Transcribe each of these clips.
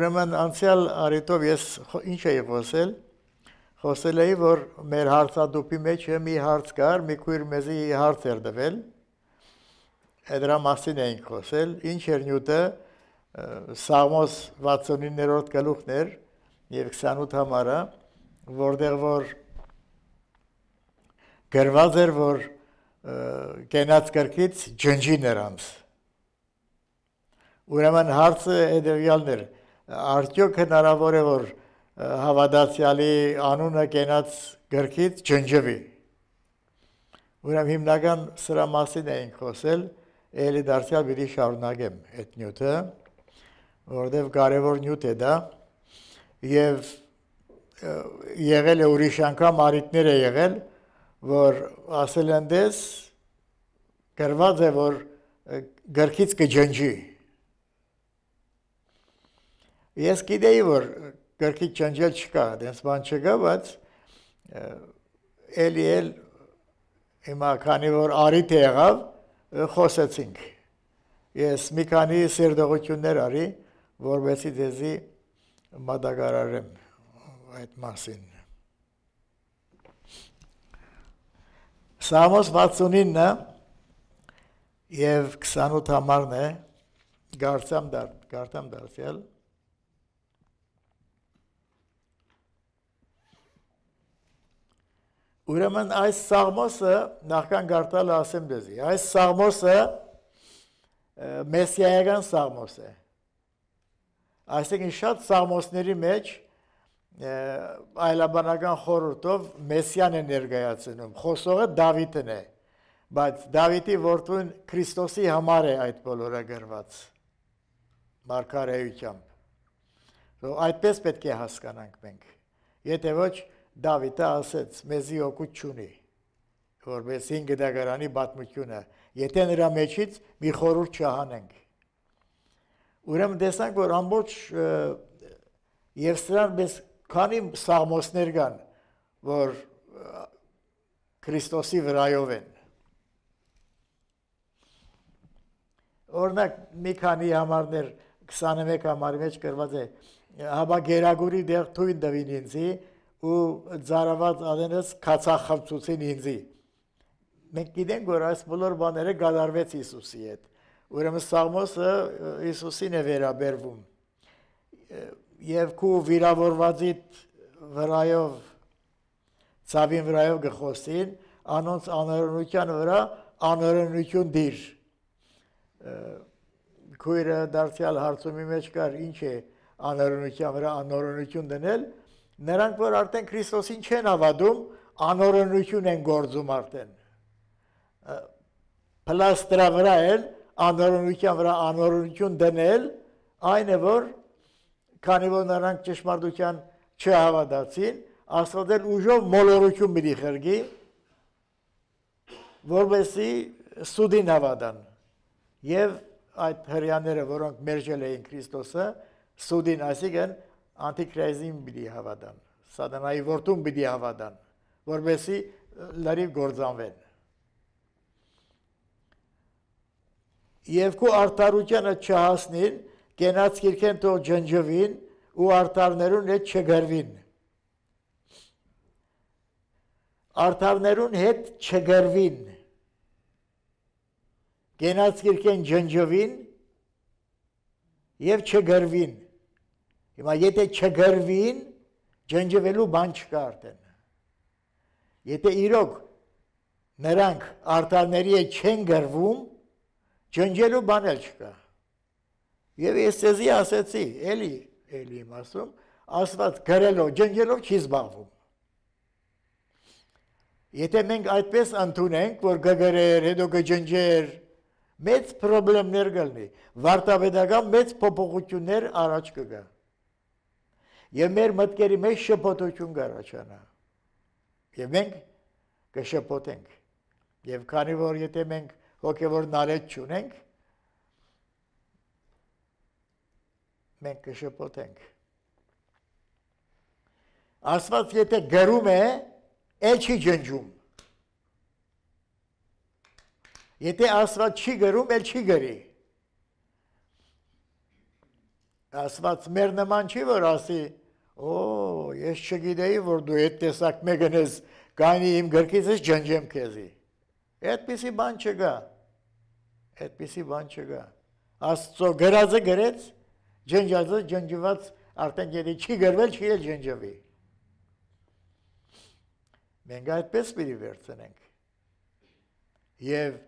Ուրեմն անցյալ արիտով ես ինչ էի խոսել։ Խոսել էի, որ մեր հարցադուպի մեջ մի հարց կար, մի քույր մեզի հարց էր տվել։ Դրա մասին էինք խոսել, ինչ էր նյութը Սամոս 69-րդ գլուխն էր եւ 28 համարը, որտեղ որ գրված էր, որ կենաց կրկից ջնջի նրանց։ Ուրեմն հարցը հետևյալն էր, Արդյոք հնարավոր է որ հավատացյալի անունը կենաց գրքից չընջվի։ Ուրեմն հիմնական սրա մասին էինք խոսել, ելի դարձյալ բերի շարունակեմ այդ նյութը, որովհետև կարևոր նյութ է դա եւ եղել է ուրիշ անգամ արիտներ է եղել, որ ասել են դες գրված է որ գրքից կջնջի Ես գիտեի, որ գրքի ճանջել չկա, դենց բան չկա, բայց էլի էլ հիմա քանի որ արիթ եղավ, խոսեցինք։ Ես մի քանի սերտողություններ արի, որովհետեւ դեզի մադագարարեմ այդ մասին։ Սամոս 69-ը եւ 28 համարն է Գարցամ դար, Գարտամ դարձել դար, Ուրեմն այս սաղմոսը, նախքան գարտալը ասեմ դեզի, այս սաղմոսը մեսիայական սաղմոս է։ Այսինքն շատ սաղմոսների մեջ այլաբանական խորհուրդով մեսիան է ներկայացնում։ Խոսողը Դավիթն է, բայց Դավիթի որդուն Քրիստոսի համար է այդ բոլորը գրված։ Մարգարեությամբ։ Այդպես պետք է հասկանանք մենք։ Եթե ոչ, Դավիթը ասեց. «Մեզի օգուտ չունի, որ մեզ 5 դագարանի բացմունքը, եթե նրա մեջից մի խորուր չհանենք»։ Ուրեմն տեսանք, որ ամբողջ եւ սրան մեզ քանի սաղմոսներ կան, որ Քրիստոսի վրայով են։ Օրինակ մի քանի համարներ 21 համարի մեջ գրված է հավա գերագուրի դեղ թույն դվին ինձի ու ծարաված ադենս կացախացուցին ինձի։ Մենք գիտենք, որ այս բոլոր բաները գալարվեց Հիսուսի հետ։ Ուրեմն Սաղմոսը Հիսուսին է վերաբերվում։ Եվ քու վիրավորվածի վրայով ցավին վրայով գխոսին, անոնց անօրենության վրա անօրենություն դիր։ Քույրը դարձյալ հարցումի մեջ կար, ինչ է անօրենության վրա անօրենություն դնել, Նրանք, որ արդեն Քրիստոսին չեն ավադում, անօրենություն են գործում արդեն։ Պլաստրա վրա էլ անօրենության վրա անօրենություն դնել, այն է որ քանի որ նրանք ճշմարտության չհավատացին, Աստված էլ ուժով մոլորություն մի խրգի, որովհետեւ սուդին հավատան։ Եվ այդ հрьяաները, որոնք մերժել էին Քրիստոսը, սուդին, այսինքն անտիկրեզին պիտի հավատան, սատանայի որդուն պիտի հավատան, որբեսի լարիվ գործանվեն։ Եվ քո արտարությանը չհասնին, կենաց կիրքեն թող ջնջվին ու արտարներուն հետ չգրվին։ Արտարներուն հետ չգրվին։ Կենաց կիրքեն ջնջվին եւ չգրվին։ չգրվին Հիմա եթե չգրվին, ջնջվելու բան չկա արդեն։ Եթե իրոք նրանք արտալների է չեն գրվում, ջնջելու բան էլ չկա։ Եվ ես ցեզի ասեցի, էլի, էլի իմ ասում, ասված գրելով, ջնջելով չի զբաղվում։ Եթե մենք այդպես ընդունենք, որ գգրեր, հետո գջնջեր, մեծ խնդիրներ կլինի։ Վարտավեդական մեծ փոփոխություններ առաջ կգա եւ մեր մտքերի մեջ շփոթություն կառաջանա։ Եվ մենք կշփոթենք։ Եվ քանի որ եթե մենք հոգևոր նարեջ չունենք, մենք կշփոթենք։ Աստված եթե գրում է, էլ չի ջնջում։ Եթե Աստված չի գրում, էլ չի գրի։ Աստված մեր նման չի, որ ասի, Օ, ես չգիտեի, որ դու այդ տեսակ մեկն ես, կանի իմ գրքից ես ջնջեմ քեզի։ Այդպիսի բան չկա։ Այդպիսի բան չկա։ Աստծո գրածը գրեց, ջնջածը ջնջված արդեն գերի չի գրվել, չի էլ ջնջվի։ Մենք այդպես պիտի վերցնենք։ Եվ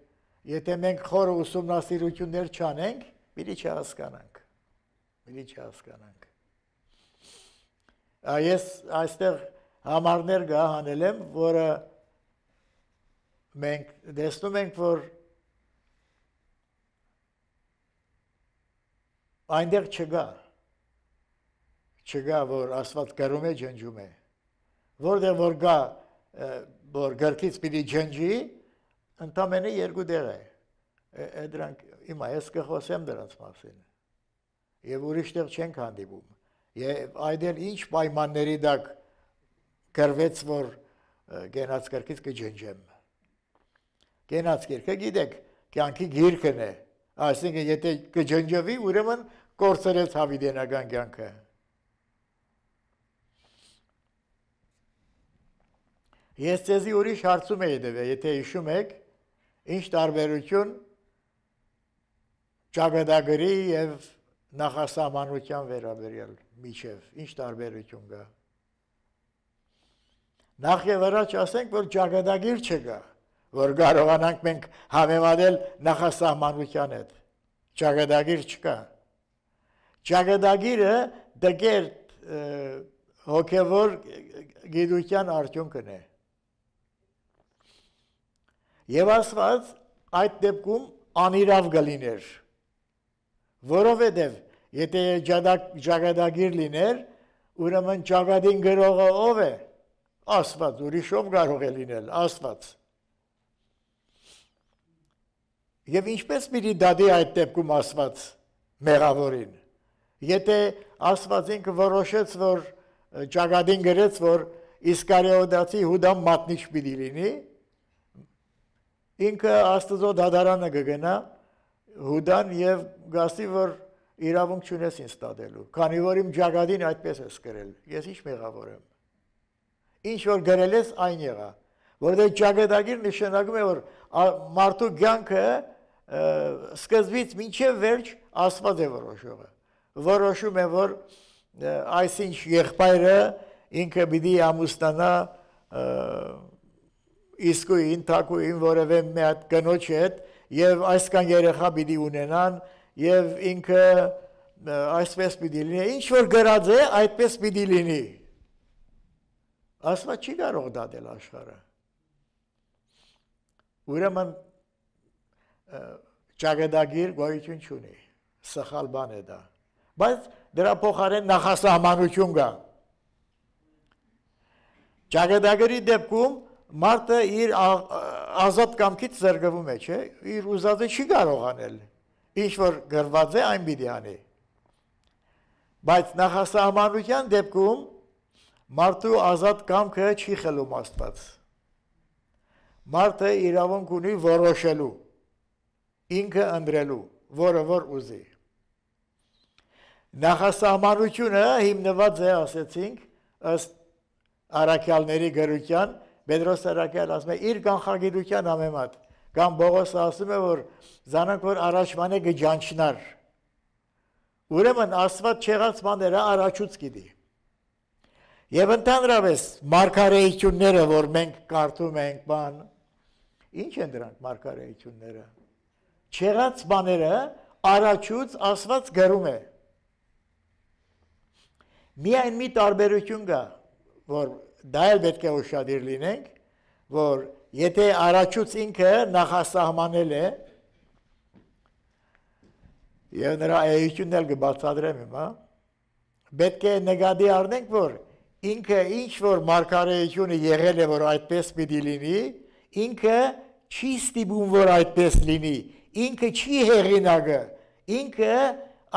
եթե մենք խորը ուսումնասիրություններ չանենք, պիտի չհասկանանք։ Պիտի չհասկանանք։ Ես այստեղ համարներ գահանել եմ, որը մենք դեսնում ենք, որ այնտեղ չկա չկա որ աստված գրում է ջնջում է որտեղ որ գա որ գրքից պիտի ջնջի ընդամենը երկու դեղ է դրանք հիմա ես կխոսեմ դրանց մասին եւ ուրիշտեղ չենք հանդիպում Եվ այդ էլ ինչ պայմանների դակ գրվեց, որ գենաց կրկից կջնջեմ։ Գենաց կրկը գիտեք, կյանքի գիրքն է։ Այսինքն եթե կջնջվի, ուրեմն կորցրեց հավիդենական կյանքը։ Ես ցեզի ուրիշ հարցում եի դեվե, եթե հիշում եք, ինչ տարբերություն ճագդագրի եւ նախասահմանության վերաբերյալ միջև, ինչ տարբերություն կա։ Նախ եւ առաջ ասենք, որ ճակատագիր չկա, որ կարողանանք մենք համեմատել նախասահմանության հետ։ Ճակատագիր չկա։ Ճակատագիրը դգեր հոգևոր գիտության արդյունքն է։ Եվ ասված այդ դեպքում անիրավ գլիներ, որովհետև Եթե ճագադագիր լիներ, ուրեմն ճագադին գրողը ով է։ Աստված, ուրիշ ով կարող է լինել, Աստված։ Եվ ինչպես պիտի դադի այդ դեպքում Աստված մեղավորին։ Եթե Աստված ինքը որոշեց, որ ճագադին գրեց, որ Իսկարիոդացի Հուդան մատնիչ պիտի լինի, ինքը Աստծո դադարանը կգնա Հուդան եւ գասի որ իրավունք չունես ինձ տալելու, քանի որ իմ ճակատին այդպես ես գրել։ Ես ի՞նչ մեղավոր եմ։ Ինչ որ գրել ես, այն եղա, որտեղ դե ճակատագիր նշանակում է որ մարդու ցանկը սկզբից մինչև վերջ աստված է որոշողը։ Որոշում է որ այսինչ եղբայրը ինքը պիտի ամուսնանա իսկույն թակույն որևէ մի հատ կնոջ հետ եւ այսքան երեխա պիտի ունենան եւ ինքը այսպես պիտի լինի, ինչ որ գրած է, այդպես պիտի լինի։ Աստված չի կարող դատել աշխարհը։ Ուրեմն ճակատագիր գոյություն չունի։ Սխալ բան է դա։ Բայց դրա փոխարեն նախասահմանություն կա։ Ճակատագրի դեպքում մարդը իր ազատ կամքից զարգվում է, չէ՞։ Իր ուզածը չի կարող անել ինչ որ գրված է այն պիտի անի։ Բայց նախասահմանության դեպքում մարդու ազատ կամքը չի խելում Աստված։ Մարդը իրավունք ունի որոշելու, ինքը ընտրելու, որը որ ուզի։ Նախասահմանությունը հիմնված է, ասեցինք, ըստ Արաքյալների գրության, Պետրոս Արաքյալ ասում է իր կանխագիտության համեմատ Կամ Պողոսը ասում է, որ զանանք որ առաջմանը գճանչնար։ Ուրեմն Աստված չեղած բաները առաջուց գիտի։ Եվ ընդհանրապես մարգարեությունները, որ մենք կարդում ենք, բան, ի՞նչ են դրանք մարգարեությունները։ Չեղած բաները առաջուց Աստված գրում է։ Միայն մի տարբերություն կա, որ դա էլ պետք է ուշադիր լինենք, որ Եթե առաջուց ինքը նախասահմանել է եւ նրա էությունն էլ կբացատրեմ հիմա, հա, պետք է նկատի առնենք, որ ինքը ինչ որ մարգարեությունը եղել է, որ այդպես պիտի լինի, ինքը չի ստիպում, որ այդպես լինի, ինքը չի հեղինակը, ինքը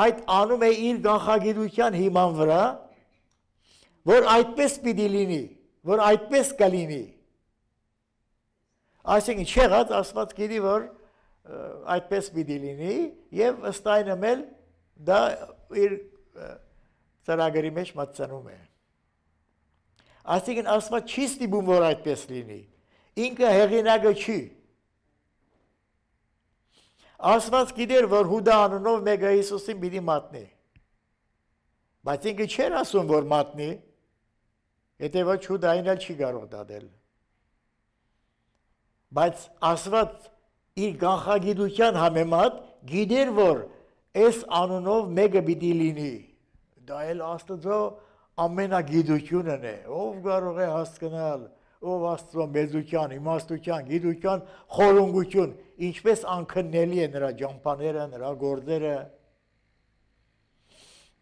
այդ անում է իր գանխագիտության հիման վրա, որ այդպես պիտի լինի, որ այդպես կլինի։ Այսինքն չեղած Աստված գիտի, որ այդպես պիտի լինի եւ ըստ այնմ էլ դա իր ծրագրի մեջ մտցնում է։ Այսինքն Աստված չի ստիպում, որ այդպես լինի։ Ինքը հեղինակը չի։ Աստված գիտեր, որ Հուդա անունով մեկը Հիսուսին պիտի մատնի։ Բայց ինքը չէր ասում, որ մատնի, եթե ոչ Հուդային էլ չի կարող դադել։ դա բայց Աստված իր գախագիտության համեմատ գիտեր, որ այս անունով մեկը պիտի լինի։ Դա էլ Աստծո ամենագիտությունն է։ Ով կարող է հասկանալ, ով Աստծո մեծության, իմաստության, գիտության խորունգություն, ինչպես անքննելի է նրա ճամփաները, նրա գործերը։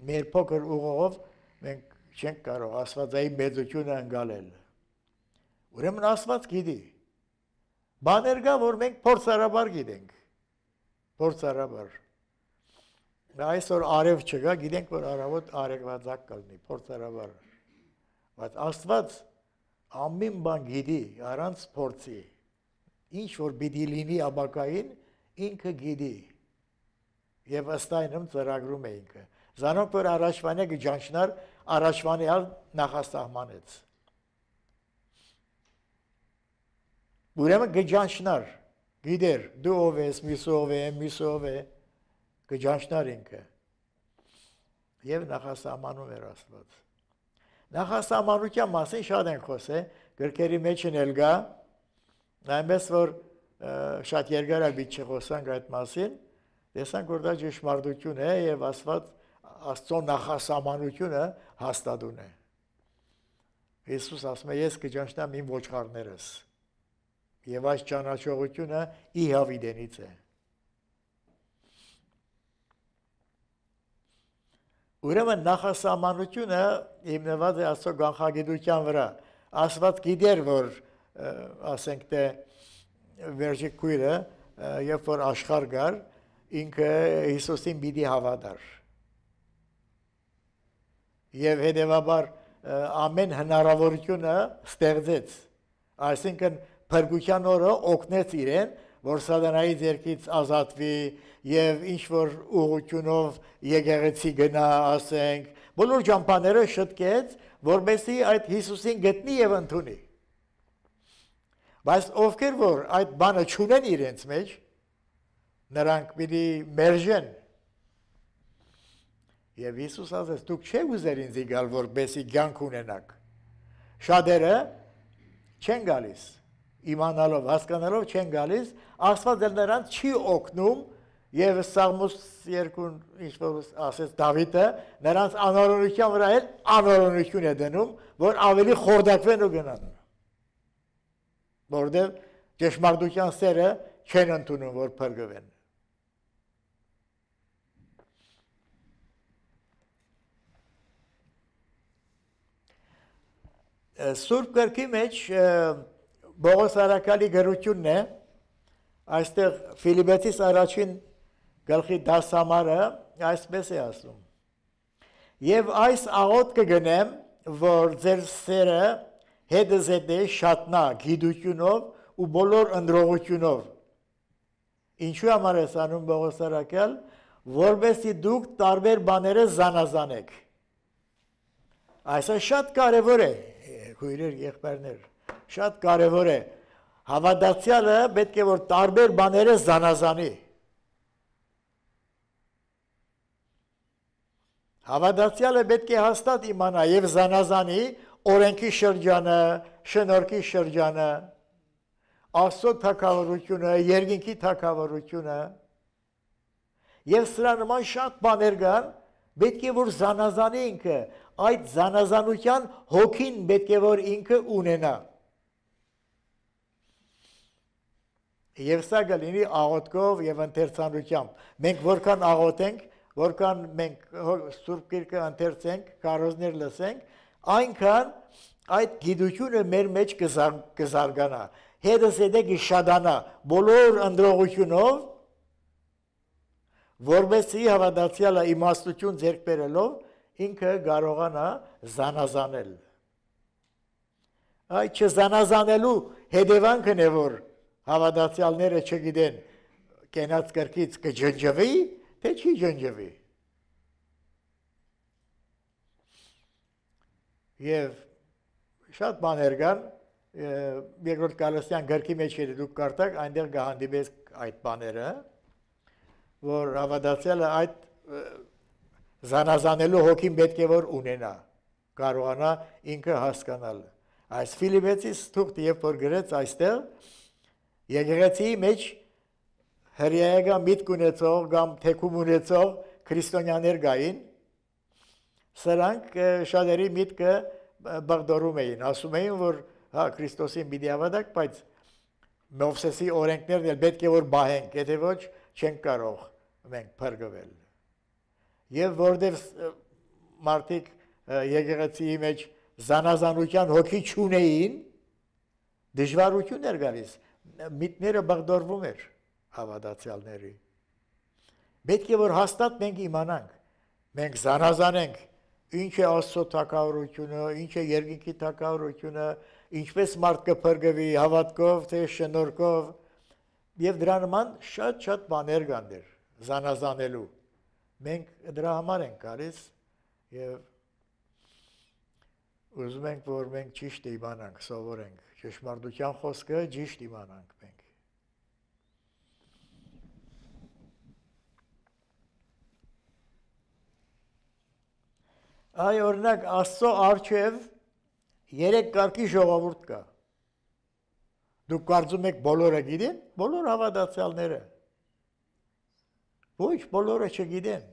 Մեր փոքր ուղով մենք չենք կարող Աստվածային մեծությունը ընկալել։ Ուրեմն Աստված գիտի բաներ կա, որ մենք փորձարաբար գիտենք։ Փորձարաբար։ Դա այսօր արև չկա, գիտենք, որ առավոտ արևածակ կլինի, փորձարաբար։ Բայց Աստված ամեն բան գիտի, առանց փորձի։ Ինչ որ պիտի լինի աբակային, ինքը գիտի։ Եվ ըստ այնում ծրագրում է ինքը։ Զանոք որ առաջվանը կջանչնար, առաջվանը հալ նախասահմանեց։ Ուրեմն գճանշնար, գիտեր, դու ով ես, միս ով է, միս ով է, գճանշնար ինքը։ Եվ նախասահմանում էր Աստված։ Նախասահմանության մասին շատ են խոսե, գրքերի մեջ են էլ գա, այնպես որ շատ երկար է բիտ չխոսանք այդ մասին, տեսանք, որ դա ճշմարդություն է և ասված աստծո նախասամանությունը հաստատուն է։ Հիսուս ասում է, ես կճանչնամ իմ ոչխարներս։ Եվ այս ճանաչողությունը ի հավիդենից է։ Ուրեմն նախասահմանությունը հիմնված է Աստծո գանխագիտության վրա։ Աստված գիտեր, որ ասենք թե վերջի քույրը, երբ որ աշխարհ գար, ինքը Հիսուսին պիտի հավատար։ Եվ հետևաբար ամեն հնարավորությունը ստեղծեց։ Այսինքն փրկության օրը օգնեց իրեն, որ սատանայի ձեռքից ազատվի եւ ինչ որ ուղությունով եկեղեցի գնա, ասենք, բոլոր ճամփաները շտկեց, որբեսի այդ Հիսուսին գտնի եւ ընդունի։ Բայց ովքեր որ այդ բանը չունեն իրենց մեջ, նրանք պիտի մերժեն Եվ Հիսուս ասեց, դուք չէ ուզեր ինձի գալ, որբեսի գյանք ունենակ։ Շատերը չեն գալիս, իմանալով, հասկանալով չեն գալիս, Աստված էլ նրանց չի օգնում եւ Սաղմոս 2 ինչպես ասեց Դավիթը, նրանց անօրենության վրա էլ անօրենություն է դնում, որ ավելի խորդակվեն ու գնան։ Որտեւ ճշմարտության սերը չեն ընդունում, որ փրկվեն։ Սուրբ գրքի մեջ և, Բողոս Արաքալի գրությունն է, այստեղ Ֆիլիպեցիս առաջին գլխի դասամարը այսպես է ասում. Եվ այս աղոտ կգնեմ, որ ձեր սերը հետզհետե շատնա գիտությունով ու բոլոր ընդրողությունով։ Ինչու համար է սանում Բողոս Արաքալ, որովհետեւ դուք տարբեր բաները զանազանեք։ Այսա շատ կարևոր է, քույրեր, եղբայրներ շատ կարևոր է։ Հավատացյալը պետք է որ տարբեր բաները զանազանի։ Հավատացյալը պետք է հաստատ իմանա եւ զանազանի օրենքի շրջանը, շնորհքի շրջանը, Աստծո թակավորությունը, երկինքի թակավորությունը եւ սրա նման շատ բաներ կան, պետք է որ զանազանի ինքը, այդ զանազանության հոգին պետք է որ ինքը ունենա։ Եվ սա կլինի աղոտկով եւ ընթերցանությամբ։ Մենք որքան աղոտենք, որքան մենք Սուրբ Գիրքը ընթերցենք, կարոզներ լսենք, այնքան այդ գիտությունը մեր մեջ կզարգանա։ Հետս եթե գշադանա բոլոր ընդրողությունով, որբեսի հավատացյալը իմաստություն ձեռք բերելով ինքը կարողանա զանազանել։ Այդ չզանազանելու հետևանքն է որ հավատացյալները չգիտեն կենաց կրկից կջնջվի, թե չի ջնջվի։ Եվ շատ բաներ կան, երկրորդ Կարոսյան գրքի մեջ եթե դուք կարդաք, այնտեղ կհանդիպեք այդ բաները, որ հավատացյալը այդ զանազանելու հոգին պետք է որ ունենա, կարողանա ինքը հասկանալ։ Այս Ֆիլիպեցի թուղթը երբ որ գրեց այստեղ, Եկեղեցիի մեջ հրեայական միտք ունեցող կամ թեկում ունեցող քրիստոնյաներ գային, սրանք շատերի միտքը բղդորում էին, ասում էին, որ հա Քրիստոսի մի դիավադակ, բայց Մովսեսի օրենքներն էլ պետք է որ բահենք, եթե ոչ չենք կարող մենք փրկվել։ Եվ որտեղ մարդիկ եկեղեցիի մեջ զանազանության հոգի չունեին, դժվարություններ գալիս միտները բղդորվում էր հավատացյալների։ Պետք է որ հաստատ մենք իմանանք, մենք զանազանենք ինչ է Աստծո թակավորությունը, ինչ է երկինքի թակավորությունը, ինչպես մարդ կփրկվի հավատքով թե շնորհքով, եւ դրա նման շատ-շատ բաներ կան դեր զանազանելու։ Մենք դրա համար ենք գալիս եւ ուզում ենք, որ մենք ճիշտ իմանանք, սովորենք, ճշմարտության խոսքը ճիշտ իմանանք մենք։ Այ օրինակ Աստծո արչև երեք կարգի ժողովուրդ կա։ Դուք կարծում եք բոլորը գիտեն, բոլոր հավատացյալները։ Ոչ, բոլորը չգիտեն։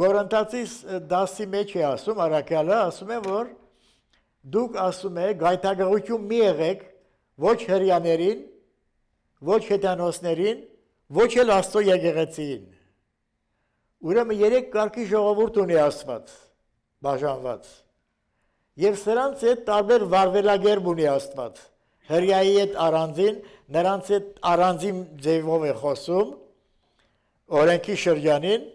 Գորընտացի 10-ի մեջ է ասում, առակյալը ասում է, որ դուք ասում է, գայթագղություն մի եղեք ոչ հրյաներին, ոչ հետանոսներին, ոչ էլ աստո եգեղեցին։ Ուրեմն երեք կարգի ժողովուրդ ունի Աստված, բաժանված։ Եվ սրանց հետ տարբեր վարվելագերբ ունի Աստված։ Հրյայի հետ առանձին, նրանց հետ առանձին ձևով է խոսում, օրենքի շրջանին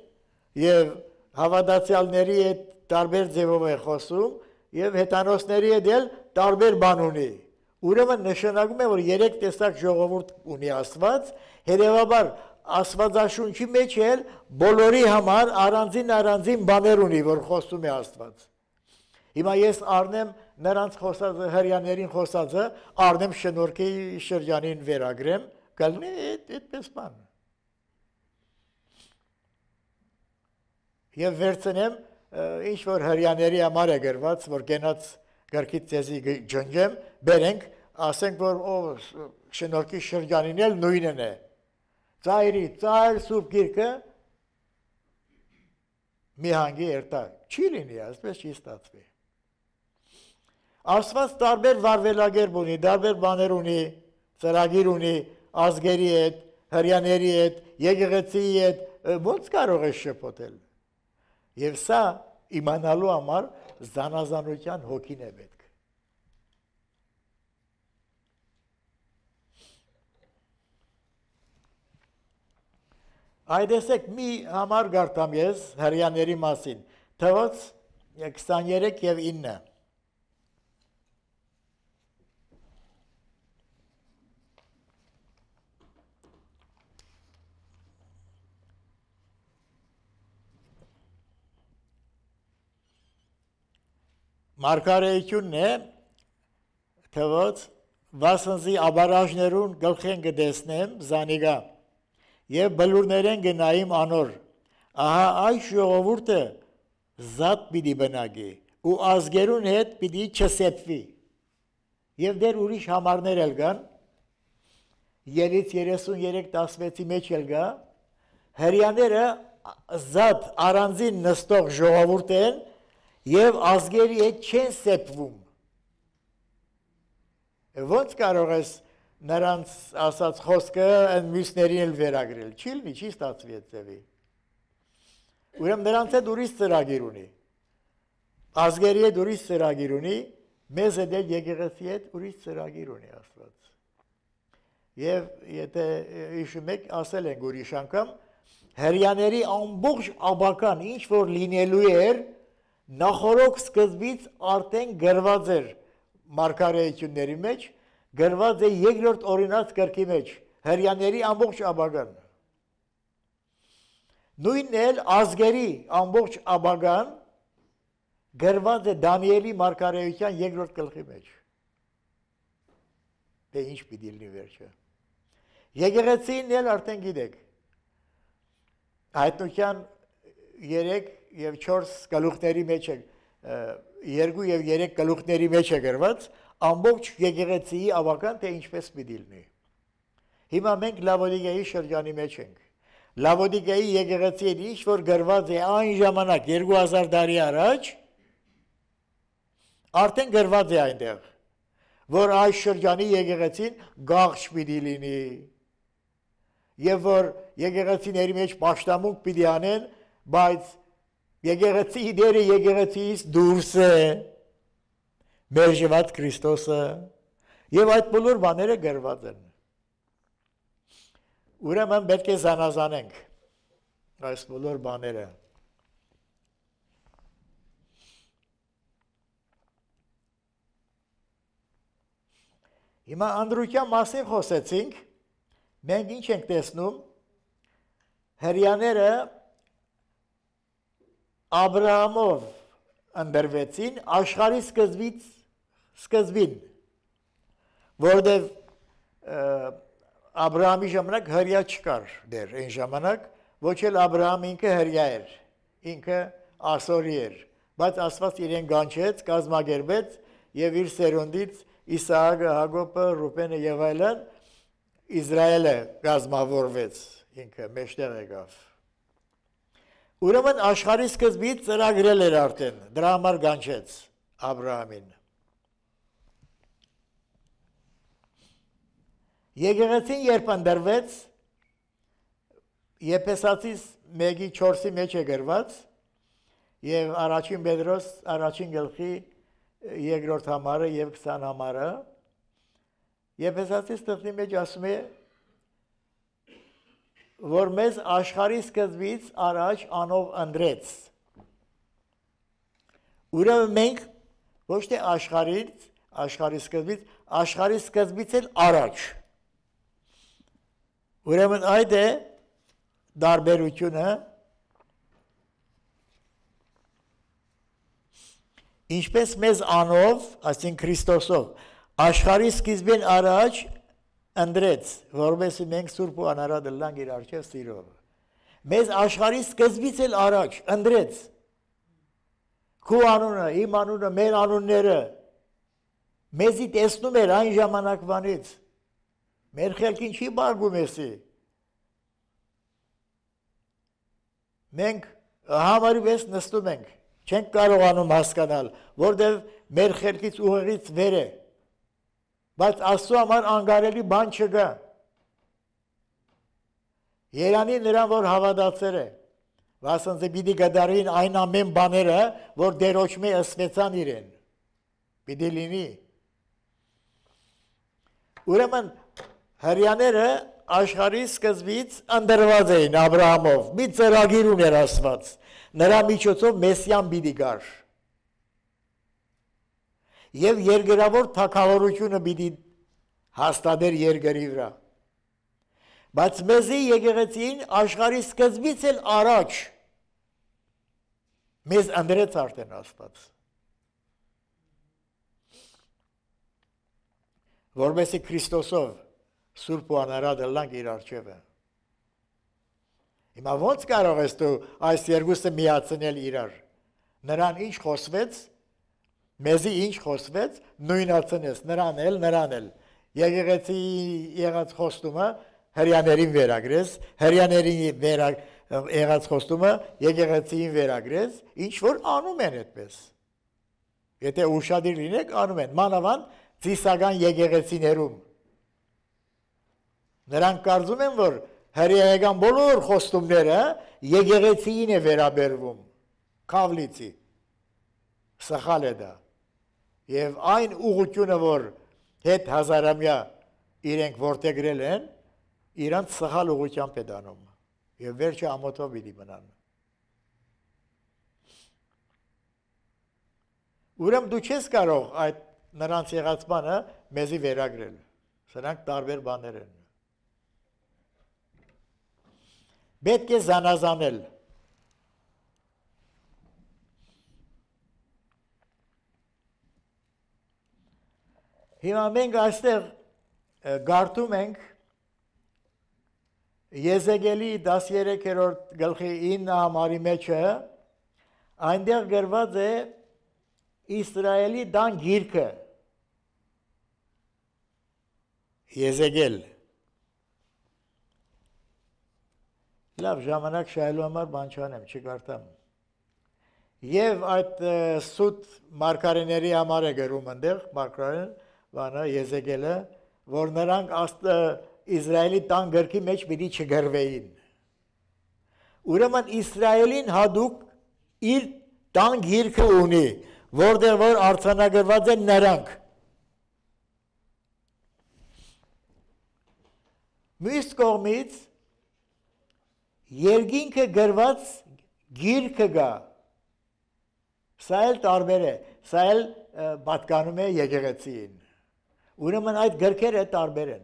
եւ հավատացյալների հետ տարբեր ձևով է խոսում եւ հետանոսների հետ էլ տարբեր բան ունի։ Ուրեմն նշանակում է, որ երեք տեսակ ժողովուրդ ունի Աստված, հետեւաբար Աստվածաշունչի մեջ էլ բոլորի համար առանձին-առանձին բաներ ունի, որ խոսում է Աստված։ Հիմա ես առնեմ նրանց խոսածը, հрьяաներին խոսածը, առնեմ շնորհքի շրջանին վերագրեմ, գալնի այդպես բան։ եւ վերցնեմ ինչ որ հрьяաների համար է գրված, որ գնաց գրքի ծեզի ջնջեմ, բերենք, ասենք որ ով շնորհքի շրջանին էլ նույնն է։ Ծայրի, ծայր սուրբ գիրքը մի հանգի երտա։ Չի լինի, այսպես չի ստացվի։ Աստված տարբեր վարվելագերբ ունի, տարբեր բաներ ունի, ծրագիր ունի ազգերի հետ, հрьяաների հետ, եկեղեցիի հետ, ո՞նց կարող է շփոթել։ Եվ սա իմանալու համար զանազանության հոգին է պետք։ Այդ էսեք մի համար գարտամ ես հրյաների մասին, թվոց 23 և 9 մարգարեությունն է թվոց վասնզի աբարաժներուն գլխեն գտեսնեմ զանիգա եւ բլուրներեն գնայիմ անոր ահա այս ժողովուրդը զատ պիտի բնագի ու ազգերուն հետ պիտի չսեփվի եւ դեր ուրիշ համարներ էլ կան երից 33-16-ի մեջ էլ կա հрьяները զատ առանձին նստող ժողովուրդ են եւ ազգերի հետ չեն սեփվում։ Ոնց կարող ես նրանց ասած խոսքը այն մյուսներին էլ վերագրել։ Չի լինի, չի ստացվի այդ ձևի։ Ուրեմն նրանց հետ ուրիշ ծրագիր ունի։ Ազգերի հետ ուրիշ ծրագիր ունի, մեզ հետ եկեղեցի հետ ուրիշ ծրագիր ունի Աստված։ Եվ եթե հիշում եք, ասել են ուրիշ անգամ, հрьяաների ամբողջ աբական ինչ որ լինելու էր, նախորոք սկզբից արդեն գրված էր մարգարեությունների մեջ, գրված է երկրորդ օրինաց գրքի մեջ, հрьяաների ամբողջ աբագան։ Նույնն էլ ազգերի ամբողջ աբագան գրված է Դանիելի մարգարեության երկրորդ գլխի մեջ։ Դե ինչ պիտի լինի վերջը։ Եկեղեցին էլ արդեն գիտեք։ Հայտնության 3 եւ 4 գլուխների մեջ է երկու եւ երեք գլուխների մեջ է գրված ամբողջ եկեղեցիի ավական թե ինչպես պիտի լինի։ Հիմա մենք Լավոդիկայի շրջանի մեջ ենք։ Լավոդիկայի եկեղեցին ինչ որ գրված է այն ժամանակ 2000 տարի առաջ արդեն գրված է այնտեղ որ այս շրջանի եկեղեցին գաղջ պիտի լինի եւ որ եկեղեցիների մեջ աշտամուկ պիտի անեն բայց Եկեղեցի դերը եկեղեցից դուրս է մեր ժիված Քրիստոսը եւ այդ բոլոր բաները գրված են։ Ուրեմն պետք է զանազանենք այս բոլոր բաները։ Հիմա Անդրուկյան մասին խոսեցինք։ Մենք ինչ ենք տեսնում։ Հрьяաները Աբրահամով ընդրվեցին աշխարհի սկզբից սկզբին որովհետև Աբրահամի ժամանակ հрья չկար դեր այն ժամանակ ոչ էլ Աբրահամ ինքը հрья էր ինքը ասորի էր բայց Աստված իրեն գանչեց կազմակերպեց եւ իր սերունդից Իսահակը Հակոբը Ռուբենը եւ այլն Իսրայելը գազմավորվեց ինքը մեջտեղ եկավ Ուրեմն աշխարհի սկզբից ծրագրել էր արդեն, դրա համար գանչեց Աբ รา համին։ Եկեղեցին երբ ընդրվեց, Եփեսացիս 1-ի 4-ի մեջ է գրված, եւ առաջին Պետրոս առաջին գլխի երկրորդ համարը եւ 20 համարը Եփեսացիս տղնի մեջ ասում է որ մեզ աշխարհի սկզբից առաջ անով ընդրեց։ Ուրեմն մենք ոչ թե աշխարհից, աշխարհի սկզբից, աշխարհի սկզբից էլ առաջ։ Ուրեմն այդ է դարբերությունը, Ինչպես մեզ անով, այսինքն Քրիստոսով, աշխարհի սկիզբին առաջ ընդրեց, որովհետև մենք Սուրբ ու անարատ լանք իր արջև սիրով։ Մեզ աշխարհի սկզբից էլ առաջ ընդրեց։ Քու անունը, իմ անունը, մեր անունները մեզի տեսնում էր այն ժամանակվանից։ Մեր քելքին չի բարգում էսի։ Մենք համարում ես նստում ենք, չենք կարողանում հասկանալ, որտեղ մեր քելքից ուղղից վեր է։ Բայց Աստծո համար անգարելի բան չկա։ Երանի նրան, որ հավատացել է, ասած է պիտի գդարին այն ամեն բաները, որ դերոճմի ըսվեցան իրեն։ Պիտի լինի։ Ուրեմն հрьяաները աշխարհի սկզբից ընդրված էին Աբրահամով։ Մի ծրագիր ուներ Աստված։ Նրա միջոցով մեսիան պիտի գար եւ երկրավոր թակավորությունը պիտի հաստատեր երկրի վրա։ Բայց մեզի եկեղեցին աշխարհի սկզբից էլ առաջ մեզ անդրեց արդեն Աստված։ Որմեսի Քրիստոսով Սուրբ ու անարադը լանք իր արջևը։ Հիմա ո՞նց կարող ես դու այս երկուսը միացնել իրար։ Նրան ինչ խոսվեց, Մեզի ինչ խոսվեց, նույնացնես նրան էլ, նրան էլ։ Եկեղեցի եղած խոստումը հрьяաներին վերագրես, հрьяաներին վերա եղած խոստումը եկեղեցին վերագրես, ինչ որ անում են այդպես։ Եթե ուշադիր լինեք, անում են։ Մանավան ծիսական եկեղեցիներում նրանք կարծում են, որ հրեական բոլոր խոստումները եկեղեցիին է վերաբերվում, կավլիցի, սխալ է դա եւ այն ուղությունը, որ հետ հազարամյա իրենք որտեգրել են, իրանց սխալ ուղությամբ է դանում եւ վերջը ամոթով պիտի մնան։ Ուրեմն դու չես կարող այդ նրանց եղած բանը մեզի վերագրել։ Սրանք տարբեր բաներ են։ Պետք է զանազանել Հիմա մենք այստեղ գարտում ենք Եզեգելի 13-րդ գլխի 9 համարի մեջը այնտեղ գրված է Իսրայելի դան գիրքը Եզեգել Լավ ժամանակ շահելու համար բան չանեմ, չկարտամ։ Եվ այդ սուտ մարգարեների համար է գրում այնտեղ մարգարեն բանը Եզեգելը, որ նրանք աստը Իսրայելի տան գրքի մեջ պիտի չգրվեին։ Ուրեմն Իսրայելին հadoop իր տան գիրքը ունի, որտեղ որ արցանագրված են նրանք։ Մյուս կողմից երկինքը գրված գիրքը գա։ Սա էլ տարբեր է, սա էլ պատկանում է եկեղեցիին։ Ուրեմն այդ գրքերը տարբեր են։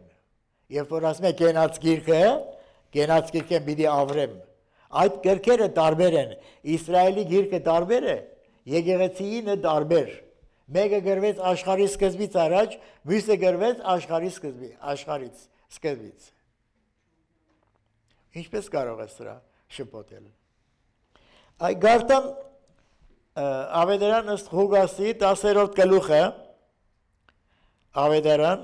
Երբ որ ասում եք գենաց գիրքը, գենաց գիրքեն պիտի ավրեմ։ Այդ գրքերը տարբեր են։ Իսրայելի գիրքը տարբեր է, Եկեղեցիինը տարբեր։ Մեկը գրվեց աշխարհի սկզբից առաջ, մյուսը գրվեց աշխարհի սկզբի, աշխարհից սկզբից։ Ինչպես կարող է սրա շփոթել։ Այ գարտան ավետարան ըստ Հուգասի 10-րդ գլուխը Ավետարան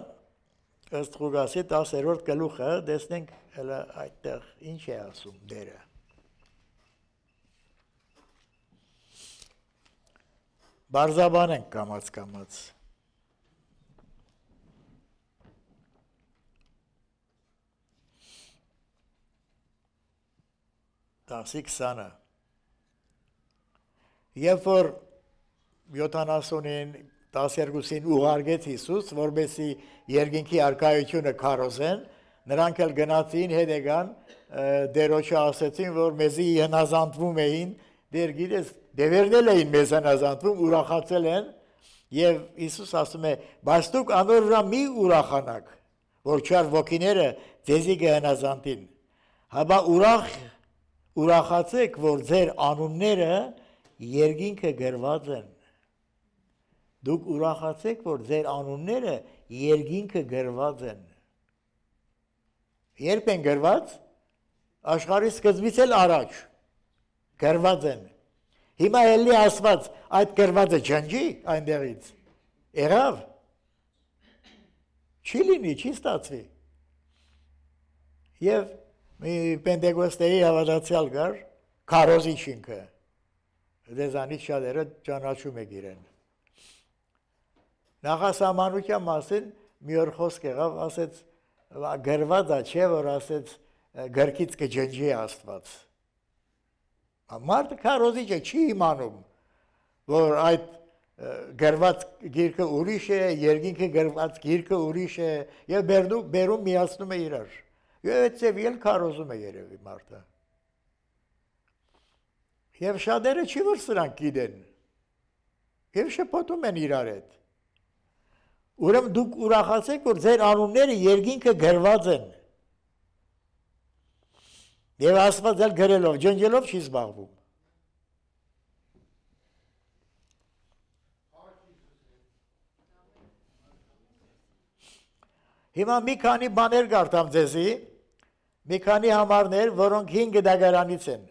ըստ Ղուկասի 10-րդ գլուխը տեսնենք հələ այդտեղ ինչ է ասում դերը։ Բարձաբանենք կամաց-կամաց։ Դասի 20-ը։ Երբ որ 79 12-ին ուղարկեց Հիսուս, որբեսի երկինքի արկայությունը քարոզեն, նրանք էլ գնացին հետեգան դերոջը ասեցին, որ մեզի հնազանդվում էին, դեր գիտես, դևերնել էին մեզ հնազանդվում, ուրախացել են եւ Հիսուս ասում է, բայց դուք անոր վրա մի ուրախանաք, որ չար ոգիները ձեզի կհնազանդին։ Հաբա ուրախ ուրախացեք, որ ձեր անունները երկինքը գրված են Դուք ուրախացեք, որ ձեր անունները երկինքը գրված են։ Երբ են գրված, աշխարհի սկզբից էլ առաջ գրված են։ Հիմա ելի ասված, այդ գրվածը չնջի այնտեղից։ Եղավ։ Չի լինի, չի ստացվի։ Եվ մի Պենտեկոստեի հավատացյալ կար, Քարոզիչինքը։ Դեզանից շատերը ճանաչում եք իրեն։ Նախասամանության մասին մի օր խոսք եղավ, ասեց գրված է, չէ, որ ասեց գրքից կջնջի Աստված։ Մարդը քարոզիչ է, չի իմանում, որ այդ գրված գիրքը ուրիշ է, երկինքը գրված գիրքը ուրիշ է, եւ բերդու բերում միացնում է իրար։ Եվ այդպես էլ քարոզում է երևի մարդը։ Եվ շատերը չի որ սրանք գիտեն։ Եվ շփոթում են իրար հետ։ Ուրեմն դուք ուրախացեք, որ ձեր անունները երկինքը գրված են։ Եվ Աստված էլ գրելով, ջնջելով չի զբաղվում։ Հիմա մի քանի բաներ կարդամ ձեզի, մի քանի համարներ, որոնք 5 գդագարանից են։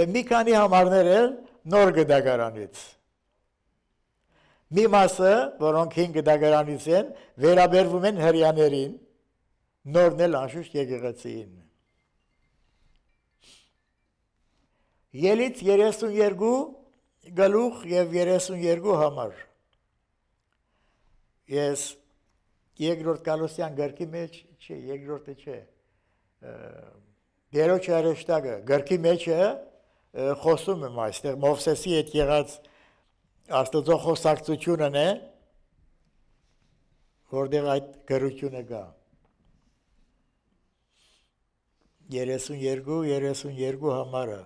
Եվ մի քանի համարներ էլ նոր գդագարանից։ Մի մասը, որոնք 5 դագրանից են, վերաբերվում են հрьяաներին, նորն էլ անշուշտ եկեղեցին։ Ելից 32 գլուխ եւ 32 համար։ Ես երկրորդ Կալոսյան գրքի մեջ, չէ, երկրորդը չէ։ Դերոջ արեշտակը գրքի մեջ է խոսում եմ այստեղ Մովսեսի հետ եղած Աստծո խոսակցությունն է, որտեղ այդ գրությունը կա։ 32 32 համարը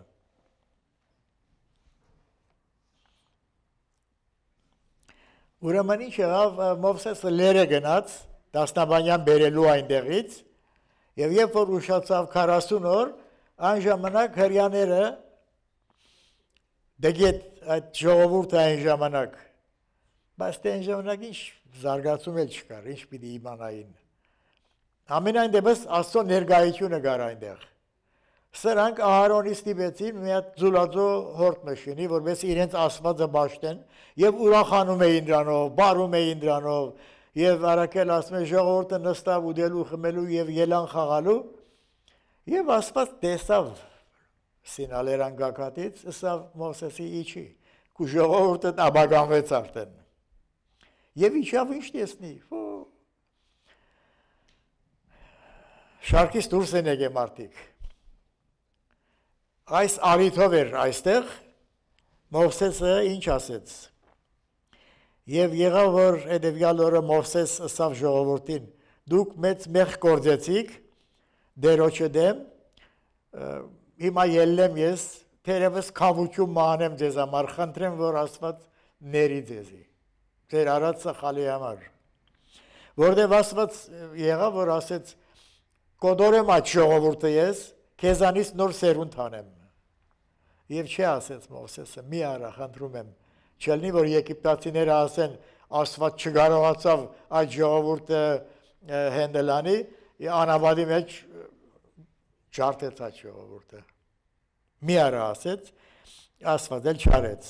Ուրեմն ինչ եղավ Մովսեսը լերը գնաց դասնաբանյան բերելու այնտեղից եւ երբ որ ուշացավ 40 օր այն ժամանակ հрьяաները դեգետ այդ ժողովուրդը այն ժամանակ, բայց դե այն ժամանակ ինչ զարգացում էլ չկար, ինչ պիտի իմանային։ Ամենայն դեպս Աստծո ներկայությունը գար այնտեղ։ Սրանք Ահարոնից դիպեցին մի հատ զուլածո հորտ նշինի, որպես իրենց աստվածը ճաշտեն եւ ուրախանում էին դրանով, բարում էին դրանով եւ արակել ասում է ժողովուրդը նստավ ուտելու, խմելու եւ ելան խաղալու եւ աստված տեսավ սինալերան գակատից, սա Մովսեսի իջի, կու ժողովուրդը աբագանվեց արդեն։ Եվ իջավ ինչ տեսնի, շարկից դուրս են եկե մարդիկ։ Այս արիթով էր այստեղ, Մովսեսը ինչ ասեց։ Եվ եղավ, որ հետևյալ օրը Մովսես ասավ ժողովրդին, դուք մեծ մեղ կործեցիք, դերոչը դեմ, հիմա ելեմ ես, թերևս խավուճում մանեմ ձեզ համար, խնդրեմ, որ Աստված ների ձեզի։ Ձեր արած սխալի համար։ Որտեւ Աստված եղավ, որ ասեց կոդորեմ այդ ժողովուրդը ես, քեզանից նոր սերունդ անեմ։ Եվ չի ասեց Մովսեսը՝ մի արա, խնդրում եմ, չլինի որ եգիպտացիները ասեն Աստված չկարողացավ այդ ժողովուրդը հենդելանի անաբադի մեջ ջարդեց այդ ժողովուրդը։ Մի արա ասեց, Աստված էլ չարեց։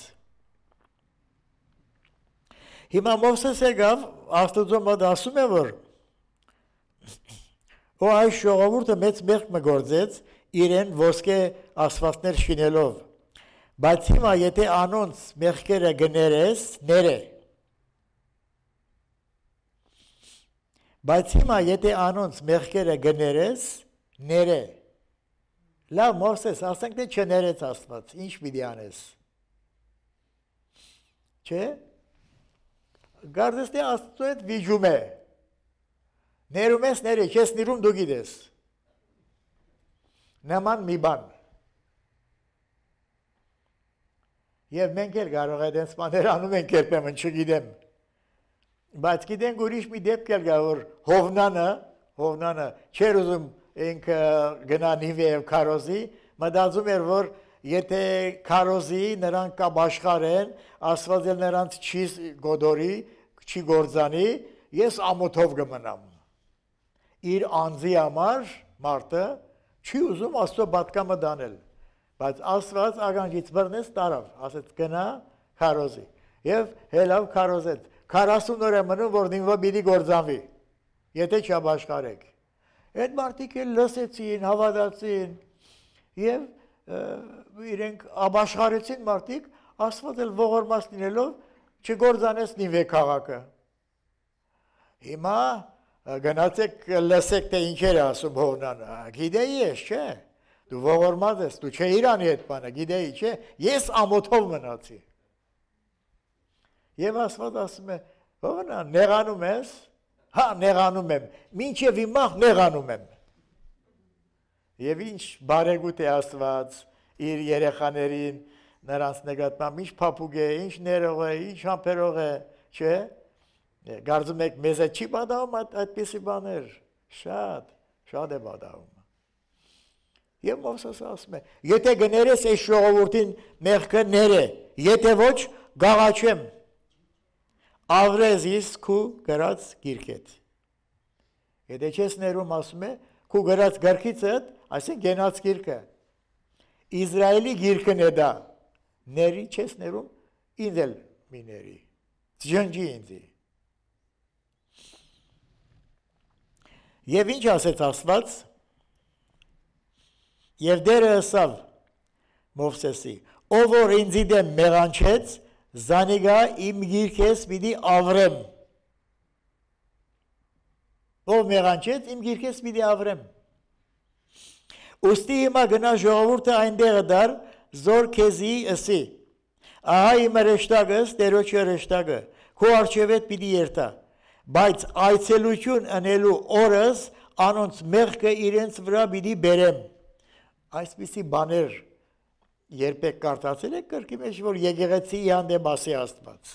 Հիմա Մովսես եկավ, Աստուծո մոտ ասում է, որ ու այս ժողովուրդը մեծ մեղք մգործեց իրեն ոսկե ասվածներ շինելով։ Բայց հիմա եթե անոնց մեղքերը գներես, ները։ Բայց հիմա եթե անոնց մեղքերը գներես, ները։ Լավ, Մովսես, ասենք թե դե չներեց Աստված, ինչ պիտի անես։ Չէ։ Գարդես թե Աստծո հետ վիճում է։ Ներում ես ները, ես ներում դու գիտես։ Նման մի բան։ Եվ մենք էլ կարող է դենց բաներ անում ենք երբեմն, չգիտեմ։ Բայց գիտենք ուրիշ մի դեպք էլ գա որ Հովնանը, Հովնանը չեր ուզում ինքը գնա նիվի եւ քարոզի, մտածում էր որ եթե քարոզի նրանք կա աշխարհեն, Աստված էլ նրանց չի գոդորի, չի գործանի, ես ամոթով կմնամ։ Իր անձի համար մարդը չի ուզում Աստծո բատկամը դանել, բայց Աստված ագանջից բռնեց տարավ, ասեց գնա քարոզի եւ հելավ քարոզեց։ 40 օր է մնում որ նինվա բիդի գործանվի։ Եթե չաբաշխարեք Այդ մարդիկ էլ լսեցին, հավատացին եւ իրենք աբաշխարեցին մարդիկ, Աստված էլ ողորմած լինելով չգործանեցնի վե քաղաքը։ Հիմա գնացեք լսեք թե ինչեր ասում Հովնանը։ Գիտեի ես, չէ՞։ Դու ողորմած ես, դու չէ Իրանի այդ բանը, գիտեի, չէ։ Ես ամոթով մնացի։ Եվ Աստված ասում է, Հովնան, նեղանում ես, Հա, նեղանում եմ։ Մինչև հիմա նեղանում եմ։ Եվ ինչ բարեգութ է Աստված իր երեխաներին նրանց նկատմամբ ինչ փափուկ է, ինչ ներող է, ինչ համբերող է, չէ՞։ Գարձում եք մեզ է չի բադաում այդ այդպիսի բաներ։ Շատ, շատ է բադաում։ Եվ Մովսեսը ասում է. Եթե գներես այս ժողովրդին մեղքը ները, եթե ոչ գաղաչեմ։ Ավրեզիս քու գրած գիրքետ։ Եթե չես ներում ասում է քու գրած գրքից այդ, այսինքն գենած գիրքը։ Իսրայելի գիրքն է դա։ Ների չես ներում, ինձ էլ մի ների։ Ջնջի ինձի։ Եվ ինչ ասեց Աստված։ Եվ դերը ասավ Մովսեսի. ով որ ինձի դեմ մեղանչեց, Զանիգա իմ գիրքես պիտի ավրեմ։ Ով մեղանչեց, իմ գիրքես պիտի ավրեմ։ Ոստի հիմա գնա ժողովուրդը այնտեղ դար զոր քեզի ըսի։ Ահա իմ հրեշտակս, Տերոջ հրեշտակը, քո արջևետ պիտի երթա։ Բայց այցելություն անելու օրս անոնց մեղքը իրենց վրա պիտի բերեմ։ Այսպիսի բաներ երբեք կարդացել եք կրկի մեջ, որ եկեղեցիի հանդեպ ասի Աստված։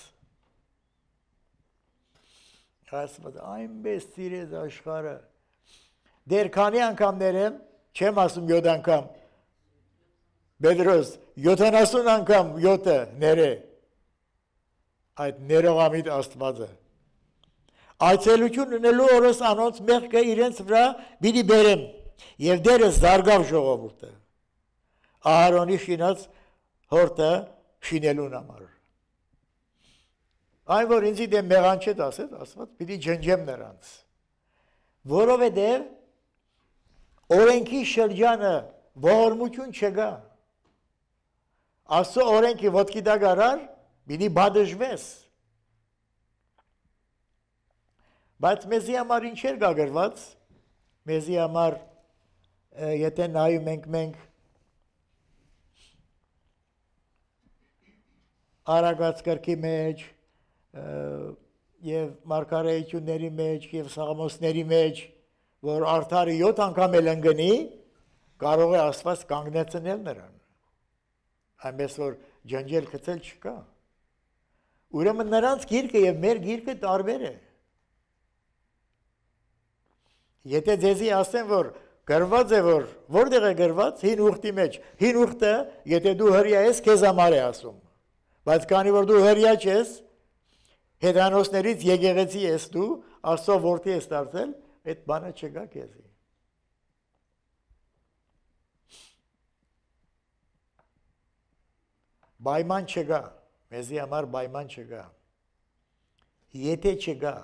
Աստված այնպես սիրեց աշխարհը։ Դեր քանի անգամներ եմ, չեմ ասում 7 անգամ։ Պետրոս 70 անգամ 7-ը ներե։ Այդ ներողամիտ Աստվածը։ Այցելություն ունելու օրս անոնց մեղքը իրենց վրա՝ բիդի բերեմ։ Եվ դերը զարգավ ժողովուրդը։ Ահարոնի շինած հորտը շինելուն համար։ Այն որ ինձի դեմ մեղան չէ դասեց, ասված պիտի ջնջեմ նրանց։ Որովհետև օրենքի շրջանը ողորմություն չգա։ Աստծո օրենքի ոտքի դագարար պիտի բադժվես։ Բայց մեզի համար ինչեր գագրված։ Մեզի համար եթե նայում ենք մենք, մենք Արագած կրկի մեջ եւ մարգարեությունների մեջ եւ սաղմոսների մեջ, որ արդարը 7 անգամ էլ ընկնի, կարող է Աստված կանգնեցնել նրան։ Այնպես որ ջանջել գցել չկա։ Ուրեմն նրանց գիրկը եւ մեր գիրկը տարբեր է։ Եթե ձեզի ասեմ, որ գրված է, որ որտեղ է գրված հին ուխտի մեջ, հին ուխտը, եթե դու հրյա ես, քեզ համար է ասում։ Բայց քանի որ դու հрья ես, հերանոսներից եկեղեցի ես դու, Աստծո որդի ես դարձել, այդ բանը չկա քեզի։ Բայման չկա, մեզի համար բայման չկա։ Եթե չկա,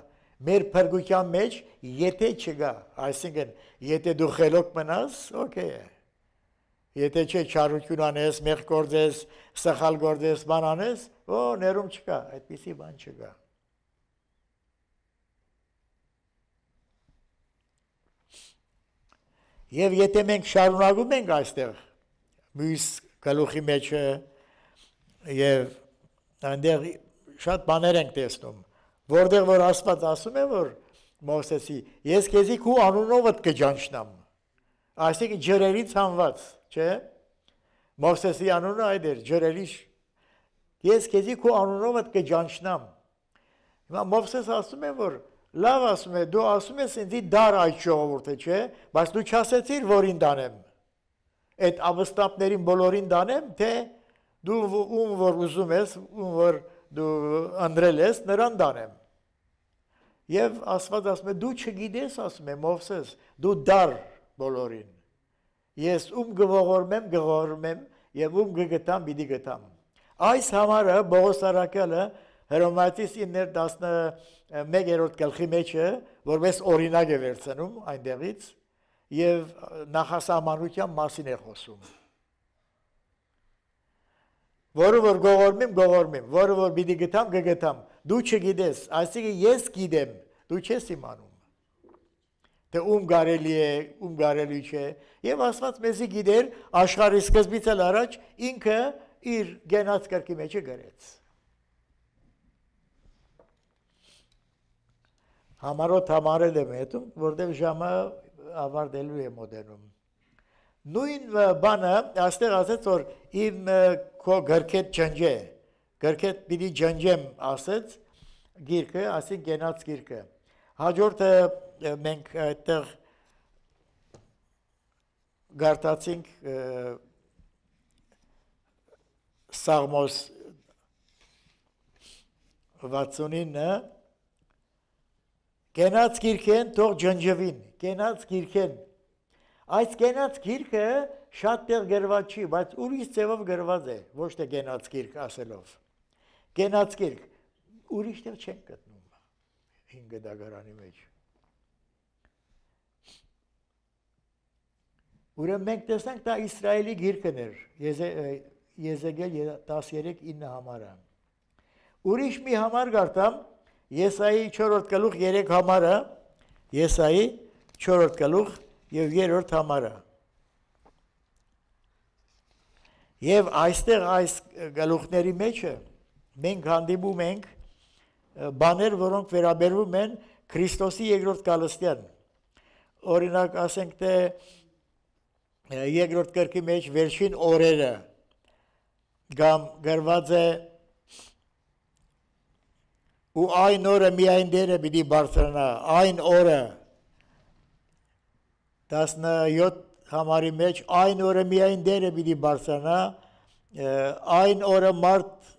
մեր փրկության մեջ եթե չկա, այսինքն եթե դու խելոք մնաս, օքեյ է։ Եթե չէ չարություն անես, մեղ գործես, սխալ գործես, բան անես, ո ներում չկա, այդպիսի բան չկա։ Եվ եթե մենք շարունակում ենք այստեղ մյուս գլուխի մեջը եւ այնտեղ շատ բաներ ենք տեսնում, որտեղ որ Աստված ասում է, որ Մովսեսի, ես քեզի քու անունովդ կճանչնամ։ Այսինքն ջրերից հանված չէ։ Մովսեսի անունը այդ էր, ջրելիշ։ Ես քեզի քո անունովդ կջանչնամ։ Հիմա Մովսես ասում է, որ լավ ասում է, դու ասում ես ինձի դար այդ ժողովուրդը, չէ, բայց դու չասեցիր, որին դանեմ։ Այդ ավստապներին բոլորին դանեմ, թե դու ում որ ուզում ես, ում որ դու անդրել ես, նրան դանեմ։ Եվ Աստված ասում է, դու չգիտես, ասում է Մովսես, դու դար բոլորին ես ում գողորմեմ, գողորմեմ եւ ում գգտամ, պիտի գտամ։ Այս համարը Բողոս Արաքյալը Հրոմատիս 9:11-րդ գլխի մեջը որպես օրինակ է վերցնում այնտեղից եւ նախասահմանության մասին է խոսում որը որ գողորմեմ, գողորմեմ, որը որ պիտի գտամ, գգտամ։ Դու չգիտես, այսինքն ես գիտեմ, դու չես իմանում թե ում կարելի է, ում կարելի չէ։ Եվ Աստված մեզի գիտեր աշխարհի սկզբից էլ առաջ ինքը իր գենած կրկի մեջ է գրեց։ Համարոտ համարել եմ հետո, որտեղ ժամը ավարտելու է մոդերնում։ Նույն բանը աստեղ ասեց, որ իմ քո գրքետ ջնջե, գրքետ պիտի ջնջեմ ասեց գիրքը, ասին գենած գիրքը։ Հաջորդը մենք այդտեղ գարտացինք սաղմոս 69 կենաց գիրքեն թող ջնջվին, կենաց գիրքեն։ Այս կենաց գիրքը շատ տեղ գրված չի, բայց ուրիշ ձևով գրված է, ոչ թե կենաց գիրք ասելով։ Կենաց գիրք ուրիշ տեղ չեն գտնում հին գդագարանի մեջ։ Ուրեմն մենք տեսանք դա Իսրայելի գիրքն էր, Եզեգել 13:9 համարը։ Ուրիշ մի համար գարտամ Եսայի 4-րդ գլուխ 3 համարը, Եսայի 4-րդ գլուխ եւ 3-րդ համարը։ Եվ այստեղ այս գլուխների մեջը մենք հանդիպում ենք բաներ, որոնք վերաբերվում են Քրիստոսի երկրորդ գալստյան։ Օրինակ, ասենք թե դե, երկրորդ կրկի մեջ վերջին օրերը կամ գրված է ու այն օրը միայն դերը պիտի բարձրանա, այն օրը 17 համարի մեջ այն օրը միայն դերը պիտի բարձրանա, այն օրը մարդ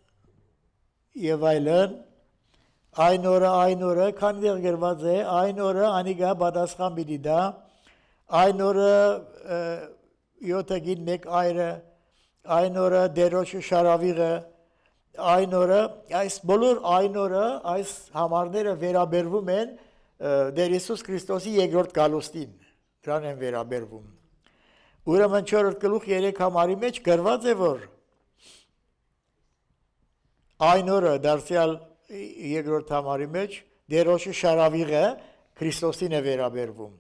եւ այլն, այն օրը, այն օրը, քանի դեղ գրված է, այն օրը անիգա պատասխան պիտի դա, այն օրը յոթեգին մեկ այրը, այն օրը դերոշը շարավիղը, այն օրը, այս բոլոր այն օրը, այս համարները վերաբերվում են Տեր Հիսուս Քրիստոսի երկրորդ գալուստին։ Դրան են վերաբերվում։ Ուրեմն 4-րդ գլուխ 3 համարի մեջ գրված է որ այն օրը դարձյալ երկրորդ համարի մեջ դերոշի շարավիղը Քրիստոսին է վերաբերվում։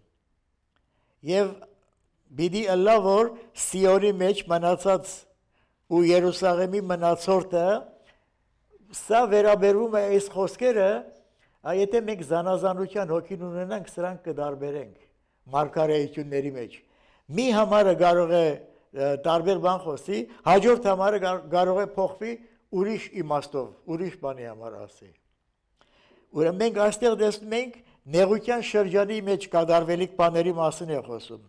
Եվ Բիդի ըլլա որ Սիորի մեջ մնացած ու Երուսաղեմի մնացորդը սա վերաբերում է այս խոսքերը, եթե մենք զանազանության հոգին ունենանք, սրանք կդարբերենք մարգարեությունների մեջ։ Մի համարը կարող է տարբեր բան խոսի, հաջորդ համարը կարող է փոխվի ուրիշ իմաստով, ուրիշ բանի համար ասի։ Ուրեմն մենք այստեղ դեսնում ենք նեղության շրջանի մեջ կդարվելիք բաների մասին է խոսում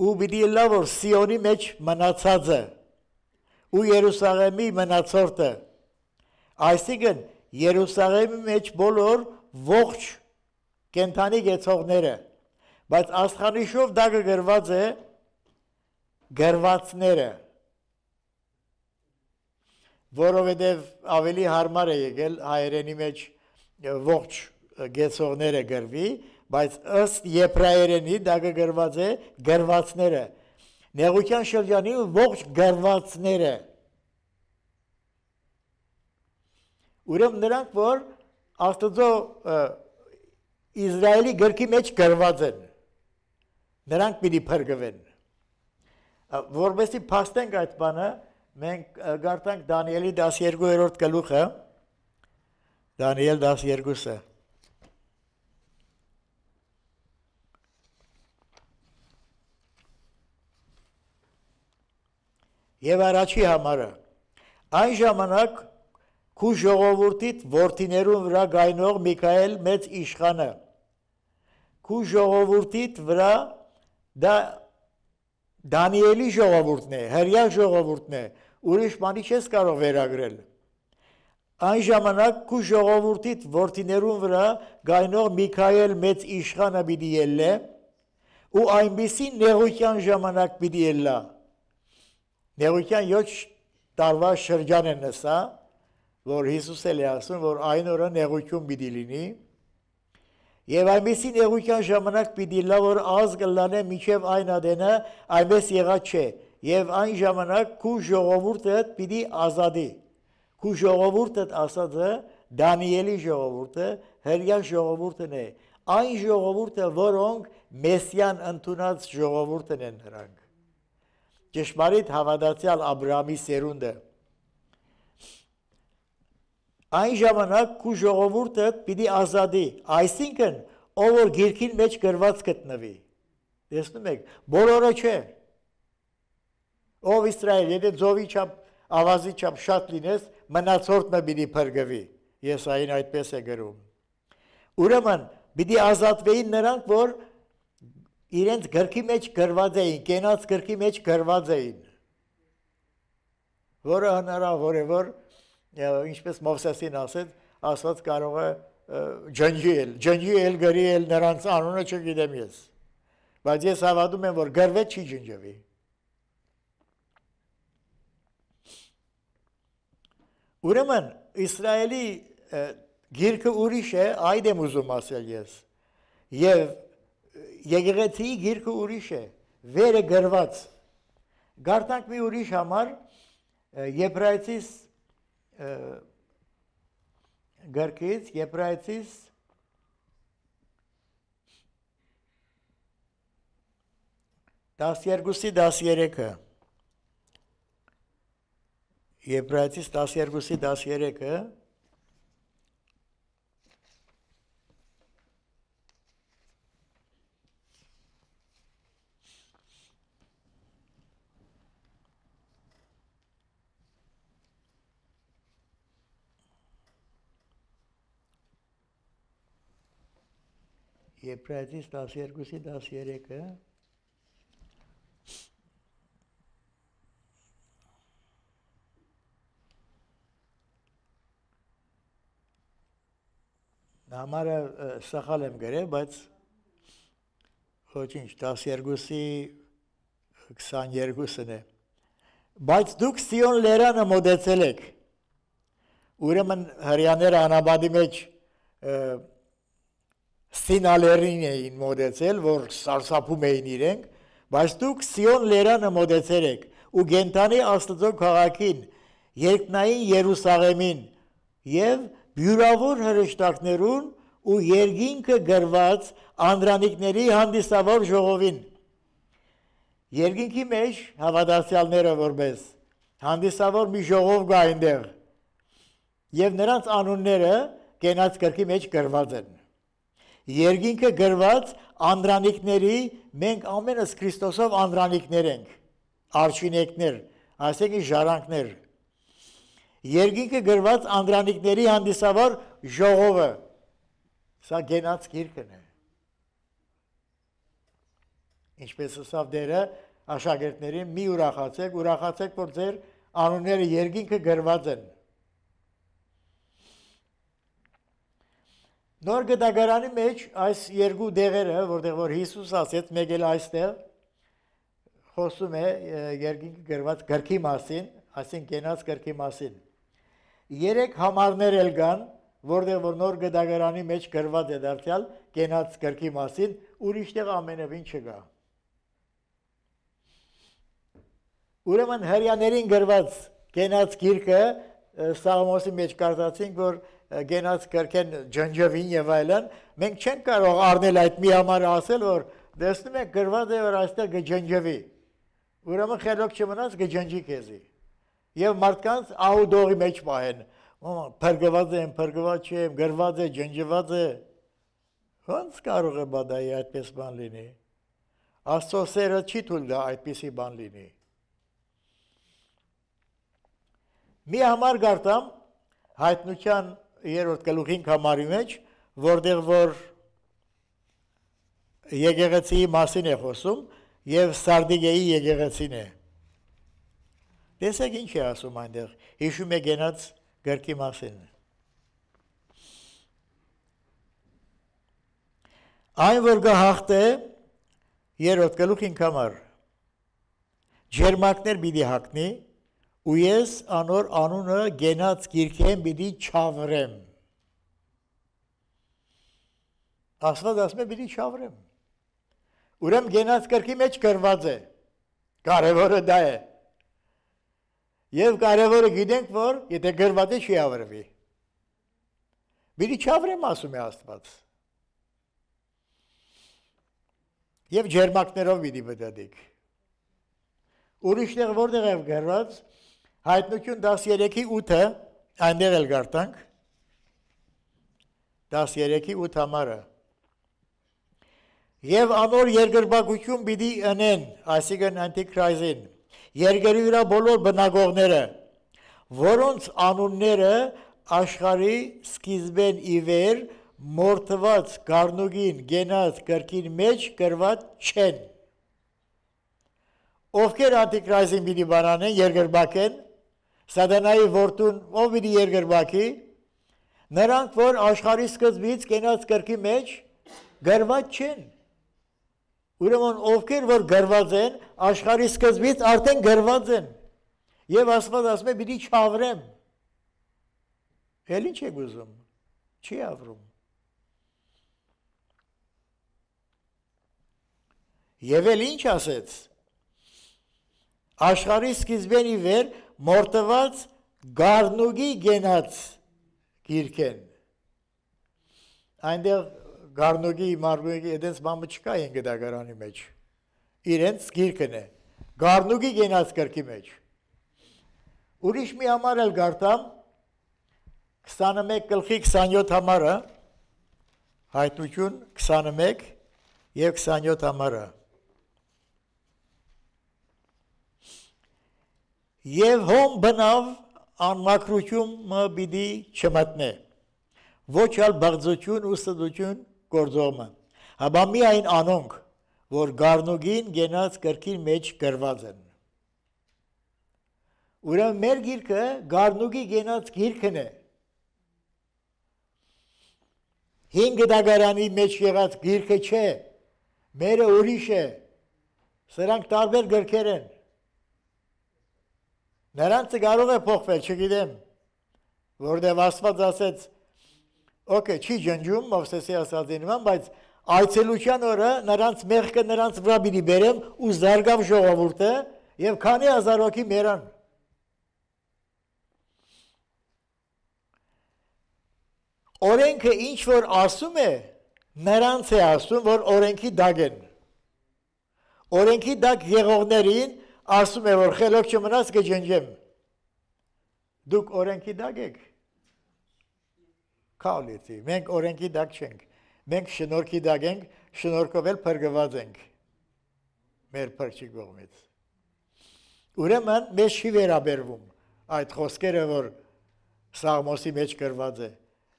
ու պիտի լավոր Սիոնի մեջ մնացածը ու Երուսաղեմի մնացորդը այսինքն Երուսաղեմի մեջ բոլոր ողջ կենթանի գեցողները բայց աստղանիշով դա գրված է գրվածները որովհետև ավելի հարմար է եկել հայերենի մեջ ողջ գեցողները գրվի բայց ըստ եբրայերենի դա գրված է գրվածները նեղության շրջանի ողջ գրվածները ուրեմն նրանք որ աստծո Իսրայելի գրքի մեջ գրված են նրանք պիտի փրկվեն որովհետեւ փաստենք այդ բանը մենք գարտանք Դանիելի 12-րդ գլուխը Դանիել 12-ը եւ առաջի համարը այն ժամանակ քու ժողովուրդիդ ворթիներու վրա գայնող Միքայել մեծ իշխանը քու ժողովուրդիդ վրա դա Դանիելի ժողովուրդն է, հрья ժողովուրդն է, ուրիշ բանի չես կարող վերագրել։ Այն ժամանակ քու ժողովուրդիդ ворթիներուն վրա գայնող Միքայել մեծ իշխանը պիտի ելլե ու այնպիսի նեղության ժամանակ պիտի ելլա Նեղության 7 տարվա շրջանն է սա, որ Հիսուս էլ է ասում, որ այն օրը նեղություն պիտի լինի։ Եվ այնպեսի նեղության ժամանակ պիտի լա, որ ազգը լանե միջև այն ադենը, այնպես եղած չէ։ Եվ այն ժամանակ քու ժողովուրդը պիտի ազատի։ Քու ժողովուրդը ասածը Դանիելի ժողովուրդը, հրյան ժողովուրդն է, այն ժողովուրդը, որոնք մեսյան ընդունած ժողովուրդն են նրանք ճշմարիտ հավատացյալ Աբրահամի սերունդը։ Այն ժամանակ քու ժողովուրդը պիտի ազատի, այսինքն ով որ գիրքին մեջ գրված գտնվի։ Տեսնում եք, բոլորը չէ։ Ով Իսրայել, եթե ծովի չափ, ավազի չափ շատ լինես, մնացորդը պիտի փրկվի։ Ես այն այդպես է գրում։ Ուրեմն, պիտի ազատվեին նրանք, որ իրենց գրքի մեջ գրված էին, կենաց գրքի մեջ գրված էին, որը հնարավոր է, որ ինչպես Մովսեսին ասեց, ասված կարող է ջնջի էլ, ջնջի էլ գրի էլ նրանց անունը չգիտեմ ես, բայց ես հավատում եմ, որ գրվեց չի ջնջվի։ Ուրեմն Իսրայելի գիրքը ուրիշ է, այդ եմ ուզում ասել ես։ Եվ եկեղեցիի գիրքը ուրիշ է, վերը գրված։ Գարտանք մի ուրիշ համար եբրայցիս գրքից, եբրայցիս տասերգուսի տասերեքը, եբրայցիս տասերգուսի տասերեքը, Եփրայցից 12-ի 13-ը Համարը սխալ եմ գրել, բայց ոչինչ 12-ի 22-ն է։ Բայց դուք Սիոն լերանը մոտեցել եք։ Ուրեմն հрьяաները անաբադի մեջ և, սինալերին էին մոդեցել, որ սարսափում էին իրենք, բայց դուք Սիոն լերանը մոդեցեր եք ու Գենտանի Աստծո քաղաքին, երկնային Երուսաղեմին եւ բյուրավոր հրեշտակներուն ու երգինքը գրված անդրանիկների հանդիսավոր ժողովին։ Երգինքի մեջ հավատացյալները որպես հանդիսավոր մի ժողով կա այնտեղ։ Եվ նրանց անունները կենաց կրկի մեջ գրված են։ Երկինքը գրված անդրանիկների մենք ամենս Քրիստոսով անդրանիկներ ենք, արժինեկներ, այսինքն ժառանգներ։ Երկինքը գրված անդրանիկների հանդիսավոր ժողովը։ Սա գենած գիրքն է։ Ինչպես ուսավ դերը աշակերտներին՝ մի ուրախացեք, ուրախացեք, որ ձեր անունները երկինքը գրված են։ Նոր գդագարանի մեջ այս երկու դեղերը, որտեղ որ Հիսուս ասեց, մեկ էլ այստեղ խոսում է երկինքի գրված գրքի մասին, այսինքն գենած գրքի մասին։ Երեք համարներ էլ կան, որտեղ որ նոր գդագարանի մեջ գրված է դարձյալ գենած գրքի մասին, ուրիշտեղ ամենևին չկա։ Ուրեմն հрьяաներին գրված գենած գիրքը Սաղմոսի մեջ կարդացինք, որ գենաց կրկեն ջնջվին եւ այլն, մենք չենք կարող առնել այդ մի համարը ասել, որ դեսնում եք գրված է որ այստեղ գջնջվի։ Ուրեմն խելոք չմնաց գջնջի քեզի։ Եվ մարդկանց աուդողի մեջ պահեն։ Փրկված եմ, փրկված չեմ, գրված է, ջնջված է։ Ոնց կարող է բադայի այդպես բան լինի։ Աստծո սերը չի թույլ տա այդպիսի բան լինի։ Մի համար գարտամ հայտնության 3-րդ գլուխի 5 համարի մեջ, որտեղ որ եկեղեցիի մասին է խոսում եւ Սարդիգեի եկեղեցին է։ Տեսեք ինչ է ասում այնտեղ։ Հիշում է գնաց գրքի մասին։ Այն որ գահախտե 3-րդ գլուխի 5 համար ջերմակներ պիտի հակնի ու ես անոր անունը գենած գիրքեն պիտի չավրեմ։ Աստված ասում է պիտի չավրեմ։ Ուրեմ գենած գրքի մեջ գրված է։ Կարևորը դա է։ Եվ կարևորը գիտենք, որ եթե գրված է չի ավրվի։ Պիտի չավրեմ ասում է Աստված։ Եվ ջերմակներով պիտի մտածեք։ Ուրիշտեղ որտեղ է գրված, որ Հայտնություն 13-ի 8-ը այնտեղ էլ գարտանք 13-ի 8 համարը Եվ անոր երկրպագություն պիտի ընեն, այսինքն անտիքրայզին, երկրի վրա բոլոր բնակողները, որոնց անունները աշխարի սկիզբեն ի վեր մորթված գարնուգին գենած կրկին մեջ գրված չեն։ Ովքեր անտիքրայզին պիտի բանանեն, երկրպակեն, Սադանայի որդուն ով պիտի երկրվակի, նրանք, որ աշխարհի սկզբից կենաց կրկի մեջ գրված չեն։ Ուրեմն ովքեր որ գրված են, աշխարհի սկզբից արդեն գրված են։ Եվ Աստված ասում է՝ «Պիտի չավրեմ»։ Էլ ինչ եք ուզում։ Չի ավրում։ Եվ էլ ինչ ասեց։ Աշխարհի սկզբենի վեր մորտված Գառնուգի գենաց գիրքեն։ Այնտեղ Գառնուգի, Մարմուգի այդպես մամը չկա են գդագարանի մեջ։ Իրենց գիրքն է։ Գառնուգի գենաց գրքի մեջ։ Ուրիշ մի համար էլ գարտամ 21 գլխի 27 համարը հայտություն 21 եւ 27 համարը եւ հոմ բնավ անմակրությունը պիտի չմտնե ոչ ալ բաղձություն ու սդություն գործողը հաբա միայն անոնք որ գառնուգին գենած կրկին մեջ գրված են ուրեմն մեր գիրքը գառնուգի գենած գիրքն է հինգ դագարանի մեջ եղած գիրքը չէ, մերը ուրիշ է, սրանք տարբեր գրքեր են։ Նրանց կարող է փոխվել, չգիտեմ, որտեղ Աստված ասեց, օքե, չի ջնջում Մովսեսի ասածի նման, բայց այցելության օրը նրանց մեղքը նրանց վրա բիդի բերեմ ու զարգավ ժողովուրդը եւ քանի հազար հոգի մեռան։ Օրենքը ինչ որ ասում է, նրանց է ասում, որ օրենքի դագ են։ Օրենքի դագ եղողներին ասում է, որ խելոք չմնաց կջնջեմ։ Դուք օրենքի դակ եք։ Քաուլիցի, մենք օրենքի դակ չենք։ Մենք շնորհքի դակ ենք, շնորհքով էլ փրկված ենք։ Մեր փրկի կողմից։ Ուրեմն մեզ չի վերաբերվում այդ խոսքերը, որ Սաղմոսի մեջ գրված է։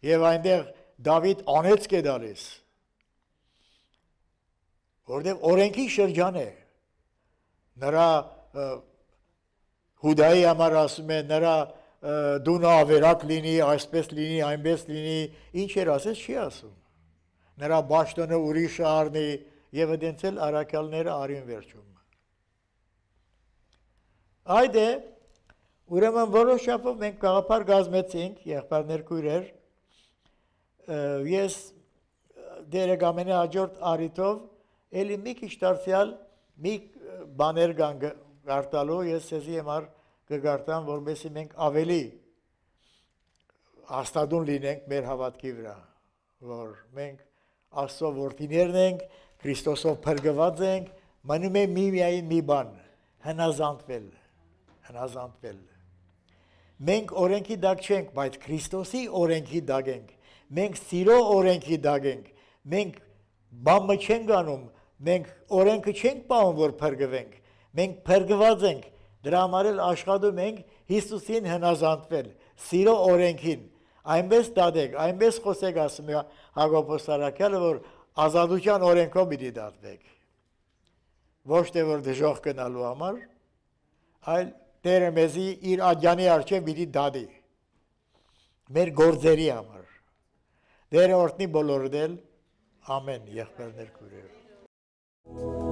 Եվ այնտեղ Դավիթ անեցք է դալիս։ Որտեղ օրենքի շրջան է։ Նրա Հուդայի համար ասում է նրա դու նա ավերակ լինի, այսպես լինի, այնպես լինի, ինչ էր ասես չի ասում։ Նրա ճաշտոնը ուրիշ արնի եւ դենց էլ արաքյալները արին վերջում։ Այդ է ուրեմն որոշ շապով մենք գաղափար գազմեցինք եղբայրներ քույրեր։ Ես դերը գամենի հաջորդ արիտով էլի մի քիչ դարձյալ մի բաներ կան գարտալու ես ցեզի համար կգարտամ, որովհետեւ մենք ավելի հաստատուն լինենք մեր հավատքի վրա, որ մենք Աստծո որդիներն ենք, Քրիստոսով փրկված ենք, մնում է մի միայն մի բան՝ հնազանդվել, հնազանդվել։ Մենք օրենքի դակ չենք, բայց Քրիստոսի օրենքի դակ ենք։ Մենք սիրո օրենքի դակ ենք։ Մենք բամը չենք անում, մենք օրենքը չենք պահում, որ փրկվենք։ Մենք փրկված ենք, դրա համար էլ աշխատում ենք Հիսուսին հնազանդվել, սիրո օրենքին։ Այնպես դադեք, այնպես խոսեք ասում է Հակոբոս Սարակյանը, որ ազատության օրենքով պիտի դադեք։ Ոչ թե որ դժոխ գնալու համար, այլ Տերը մեզի իր աջանի արջև պիտի դադի։ Մեր գործերի համար։ Տերը օրտնի բոլորդ էլ ամեն եղբայրներ քույրեր։ Thank you.